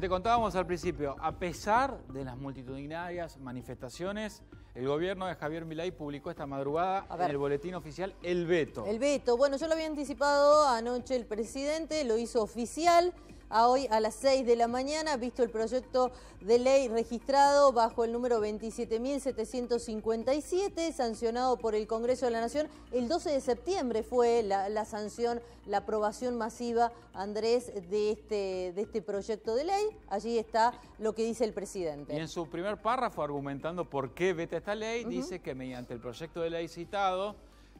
te contábamos al principio, a pesar de las multitudinarias manifestaciones, el gobierno de Javier Milay publicó esta madrugada en el boletín oficial el veto. El veto, bueno, yo lo había anticipado anoche el presidente, lo hizo oficial a hoy a las 6 de la mañana, visto el proyecto de ley registrado bajo el número 27.757, sancionado por el Congreso de la Nación. El 12 de septiembre fue la, sanción, la aprobación masiva, Andrés, de este, de este proyecto de ley. Allí está lo que dice el presidente. Y en su primer párrafo, argumentando por qué vete esta ley, dice que mediante el proyecto de ley citado,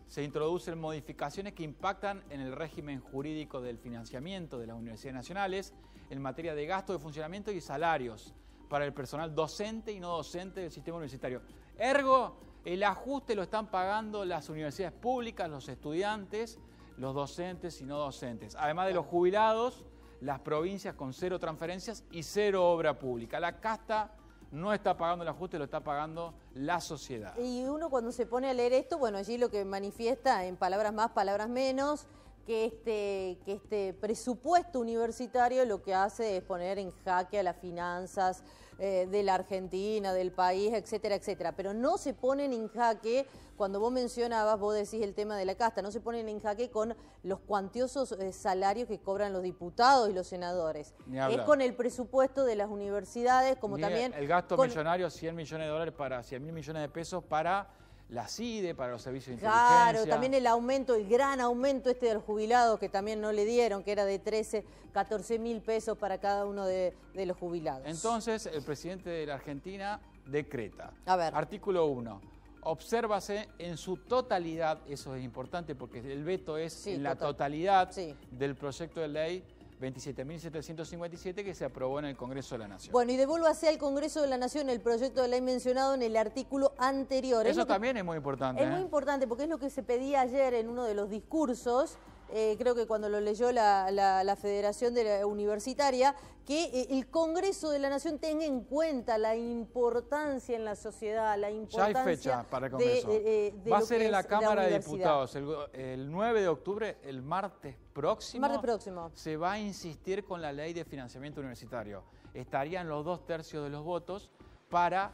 se introducen modificaciones que impactan en el régimen jurídico del financiamiento de las universidades nacionales en materia de gasto de funcionamiento y salarios para el personal docente y no docente del sistema universitario. Ergo, el ajuste lo están pagando las universidades públicas, los estudiantes, los docentes y no docentes. Además de los jubilados, las provincias con cero transferencias y cero obra pública. La casta no está pagando el ajuste, lo está pagando la sociedad. Y uno cuando se pone a leer esto, bueno, allí lo que manifiesta en palabras más, palabras menos, que este, que este presupuesto universitario lo que hace es poner en jaque a las finanzas eh, de la Argentina, del país, etcétera, etcétera. Pero no se ponen en jaque, cuando vos mencionabas, vos decís el tema de la casta, no se ponen en jaque con los cuantiosos eh, salarios que cobran los diputados y los senadores. Es con el presupuesto de las universidades, como también... El gasto millonario, 100 millones de dólares para 100 mil millones de pesos para la CIDE para los servicios de inteligencia. Claro, también el aumento, el gran aumento este del jubilado que también no le dieron, que era de 13, 14 mil pesos para cada uno de, los jubilados. Entonces, el presidente de la Argentina decreta. A ver. Artículo 1 obsérvase en su totalidad, eso es importante porque el veto es en la totalidad del proyecto de ley 27.757 que se aprobó en el Congreso de la Nación. Bueno, y devuélvase al Congreso de la Nación el proyecto de ley mencionado en el artículo anterior. Eso también es muy importante. Es ¿eh? muy importante porque es lo que se pedía ayer en uno de los discursos eh, creo que cuando lo leyó la, Federación Universitaria, que eh, el Congreso de la Nación tenga en cuenta la importancia en la sociedad, la importancia... Ya hay fecha para el Congreso. Eh, va a ser en la Cámara de Diputados el, 9 de octubre, el martes próximo. Martes próximo. Se va a insistir con la ley de financiamiento universitario. Estarían los dos tercios de los votos para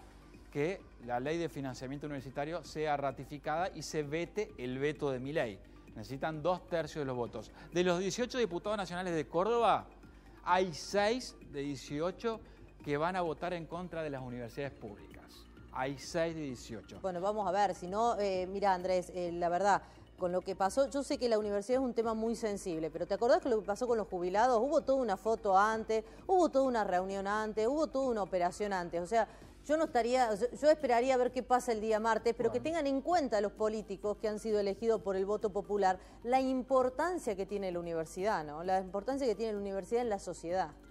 que la ley de financiamiento universitario sea ratificada y se vete el veto de mi ley necesitan dos tercios de los votos. De los 18 diputados nacionales de Córdoba, hay 6 de 18 que van a votar en contra de las universidades públicas. Hay 6 de 18. Bueno, vamos a ver, si no, eh, mira Andrés, eh, la verdad, con lo que pasó, yo sé que la universidad es un tema muy sensible, pero ¿te acordás que lo que pasó con los jubilados? Hubo toda una foto antes, hubo toda una reunión antes, hubo toda una operación antes. O sea, yo no estaría, yo esperaría a ver qué pasa el día martes, pero que tengan en cuenta los políticos que han sido elegidos por el voto popular la importancia que tiene la universidad, ¿no? La importancia que tiene la universidad en la sociedad.